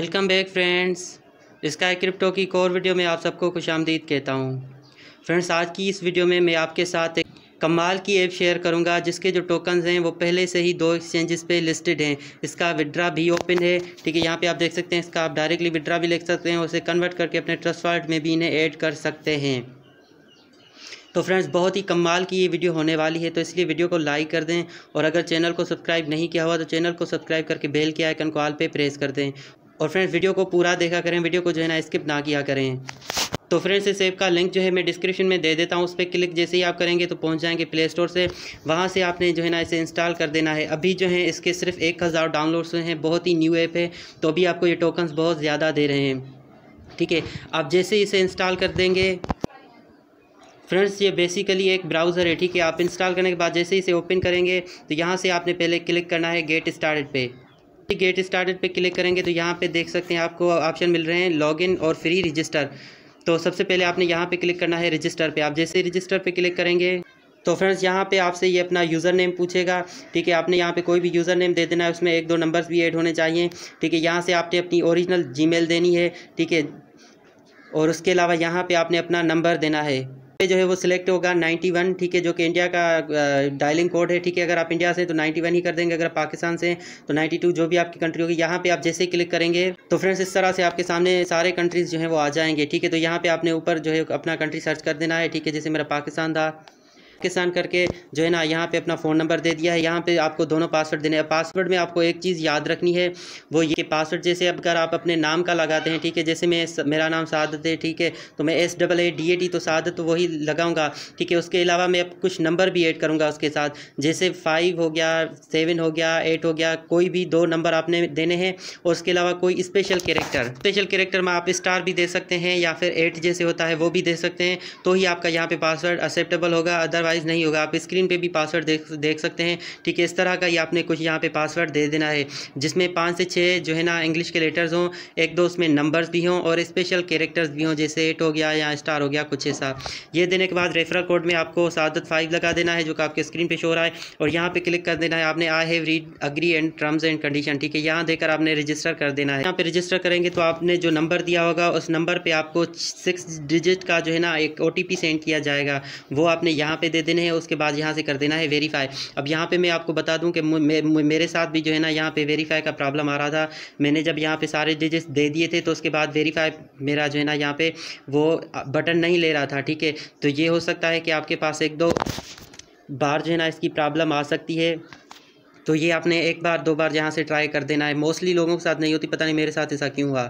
welcome back friends Sky Crypto की कोर video में आप सबको खुश आमदीद कहता हूँ फ्रेंड्स आज की इस वीडियो में मैं आपके साथ एक कमाल की ऐप शेयर करूँगा जिसके जो टोकन हैं वो पहले से ही दो एक्सचेंजेस पे लिस्टेड हैं इसका विड्रा भी ओपन है ठीक है यहाँ पे आप देख सकते हैं इसका आप डायरेक्टली विड्रा भी ले सकते हैं उसे कन्वर्ट करके अपने ट्रस्ट वॉलेट में भी इन्हें ऐड कर सकते हैं तो फ्रेंड्स बहुत ही कमाल की ये वीडियो होने वाली है तो इसलिए वीडियो को लाइक कर दें और अगर चैनल को सब्सक्राइब नहीं किया हुआ तो चैनल को सब्सक्राइब करके बेल के आइकन को आल पे प्रेस कर दें और फ्रेंड्स वीडियो को पूरा देखा करें वीडियो को जो है ना स्किप ना किया करें तो फ्रेंड्स इस ऐप का लिंक जो है मैं डिस्क्रिप्शन में दे देता हूँ उस पर क्लिक जैसे ही आप करेंगे तो पहुँच जाएंगे प्ले स्टोर से वहाँ से आपने जो है ना इसे इंस्टॉल कर देना है अभी जो है इसके सिर्फ एक हज़ार डाउनलोड्स हैं बहुत ही न्यू ऐप है तो अभी आपको ये टोकन्स बहुत ज़्यादा दे रहे हैं ठीक है आप जैसे इसे इंस्टॉल कर देंगे फ्रेंड्स ये बेसिकली एक ब्राउज़र है ठीक है आप इंस्टॉल करने के बाद जैसे इसे ओपन करेंगे तो यहाँ से आपने पहले क्लिक करना है गेट स्टार्ट पे गेट स्टार्टेड पे क्लिक करेंगे तो यहाँ पे देख सकते हैं आपको ऑप्शन मिल रहे हैं लॉगिन और फ्री रजिस्टर तो सबसे पहले आपने यहाँ पे क्लिक करना है रजिस्टर पे आप जैसे रजिस्टर पे क्लिक करेंगे तो फ्रेंड्स यहाँ पे आपसे ये अपना यूज़र नेम पूछेगा ठीक है आपने यहाँ पे कोई भी यूज़र नेम दे देना है उसमें एक दो नंबर्स भी ऐड होने चाहिए ठीक है यहाँ से आपने अपनी ओरिजिनल जीमेल देनी है ठीक है और उसके अलावा यहाँ पे आपने अपना नंबर देना है पे जो है वो सिलेक्ट होगा 91 ठीक है जो कि इंडिया का डायलिंग कोड है ठीक है अगर आप इंडिया से तो 91 ही कर देंगे अगर पाकिस्तान से तो 92 जो भी आपकी कंट्री होगी यहाँ पे आप जैसे ही क्लिक करेंगे तो फ्रेंड्स इस तरह से आपके सामने सारे कंट्रीज़ जो है वो आ जाएंगे ठीक है तो यहाँ पे आपने ऊपर जो है अपना कंट्री सर्च कर देना है ठीक है जैसे मेरा पाकिस्तान था किसान करके जो है ना यहाँ पे अपना फ़ोन नंबर दे दिया है यहाँ पे आपको दोनों पासवर्ड देने हैं पासवर्ड में आपको एक चीज़ याद रखनी है वो ये पासवर्ड जैसे अगर आप अपने नाम का लगाते हैं ठीक है जैसे मैं मेरा नाम सादत है ठीक है तो मैं S double A D A T तो सादत तो वही लगाऊंगा ठीक है उसके अलावा मैं कुछ नंबर भी ऐड करूँगा उसके साथ जैसे फाइव हो गया सेवन हो गया एट हो गया कोई भी दो नंबर आपने देने हैं और उसके अलावा कोई स्पेशल कैरेक्टर स्पेशल कैरेक्टर में आप स्टार भी दे सकते हैं या फिर एट जैसे होता है वो भी दे सकते हैं तो ही आपका यहाँ पे पासवर्ड एक्सेप्टेबल होगा अदर अदरवाइज़ नहीं होगा आप स्क्रीन पर भी पासवर्ड देख देख सकते हैं ठीक है इस तरह का ये आपने कुछ यहाँ पे पासवर्ड दे देना है जिसमें पाँच से छः जो है ना इंग्लिश के लेटर्स हों एक दो उसमें नंबर्स भी हों और स्पेशल कैरेक्टर्स भी हों जैसे एट हो गया या स्टार हो गया कुछ ऐसा ये देने के बाद रेफरल कोड में आपको सादत फाइव लगा देना है जो कि आपके स्क्रीन पे शोर आए है और यहाँ पे क्लिक कर देना है आपने I have read agree and terms and condition ठीक है यहाँ देकर आपने रजिस्टर कर देना है यहाँ पे रजिस्टर करेंगे तो आपने जो नंबर दिया होगा उस नंबर पर आपको सिक्स डिजिट का जो है ना एक ओ सेंड किया जाएगा वो आपने यहाँ पर दे देने हैं उसके बाद यहाँ से कर देना है वेरीफाई अब यहाँ पे मैं आपको बता दूँ कि मेरे साथ भी जो है ना यहाँ पे वेरीफाई का प्रॉब्लम आ रहा था मैंने जब यहाँ पे सारे डिजिट्स दे दिए थे तो उसके बाद वेरीफाई मेरा जो है ना यहाँ पे वो बटन नहीं ले रहा था ठीक है तो ये हो सकता है कि आपके पास एक दो बार जो है ना इसकी प्रॉब्लम आ सकती है तो ये आपने एक बार दो बार यहाँ से ट्राई कर देना है मोस्टली लोगों के साथ नहीं होती पता नहीं मेरे साथ ऐसा क्यों हुआ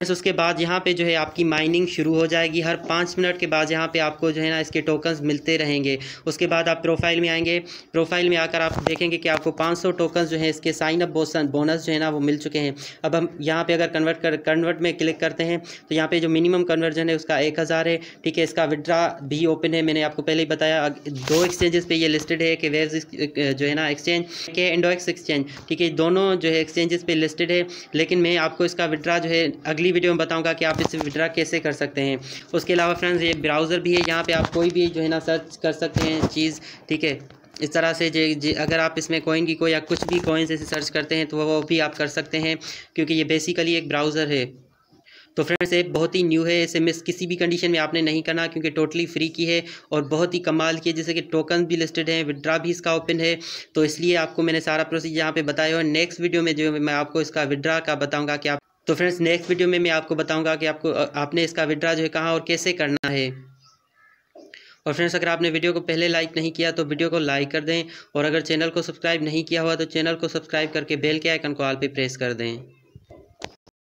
फ्रेंड्स उसके बाद यहाँ पे जो है आपकी माइनिंग शुरू हो जाएगी हर पाँच मिनट के बाद यहाँ पे आपको जो है ना इसके टोकन्स मिलते रहेंगे उसके बाद आप प्रोफाइल में आएंगे प्रोफाइल में आकर आप देखेंगे कि आपको 500 टोकन्स जो है इसके साइन अप बोनस जो है ना वो मिल चुके हैं अब हम यहाँ पे अगर कन्वर्ट कर कन्वर्ट में क्लिक करते हैं तो यहाँ पर जो मिनिमम कन्वर्जन है उसका एक हज़ार है ठीक है इसका विड्रा भी ओपन है मैंने आपको पहले ही बताया दो एक्सचेंजेस पर यह लिस्टेड है कि वेव जो है ना एक्सचेंज के एंडोएक्स एक्सचेंज ठीक है दोनों जो है एक्सचेंजेस पर लिस्टेड है लेकिन मैं आपको इसका विड्रा जो है अगली अगली वीडियो में बताऊँगा कि आप इसे विड्रा कैसे कर सकते हैं उसके अलावा फ्रेंड्स ये ब्राउज़र भी है यहाँ पर आप कोई भी जो है ना सर्च कर सकते हैं चीज़ ठीक है इस तरह से जे, जे अगर आप इसमें कोइन की कोई या कुछ भी कोइन से सर्च करते हैं तो वो भी आप कर सकते हैं क्योंकि ये बेसिकली एक ब्राउज़र है तो फ्रेंड्स ये बहुत ही न्यू है इसे मिस किसी भी कंडीशन में आपने नहीं करना क्योंकि टोटली फ्री की है और बहुत ही कमाल की है जैसे कि टोकन भी लिस्टेड हैं विड्रा भी इसका ओपन है तो इसलिए आपको मैंने सारा प्रोसीज यहाँ पे बताया और नेक्स्ट वीडियो में जो मैं आपको इसका विड्रा का बताऊँगा कि आप तो फ्रेंड्स नेक्स्ट वीडियो में मैं आपको बताऊंगा कि आपको आपने इसका विड्रा जो है कहाँ और कैसे करना है और फ्रेंड्स अगर आपने वीडियो को पहले लाइक नहीं किया तो वीडियो को लाइक कर दें और अगर चैनल को सब्सक्राइब नहीं किया हुआ तो चैनल को सब्सक्राइब करके बेल के आइकन को आल पर प्रेस कर दें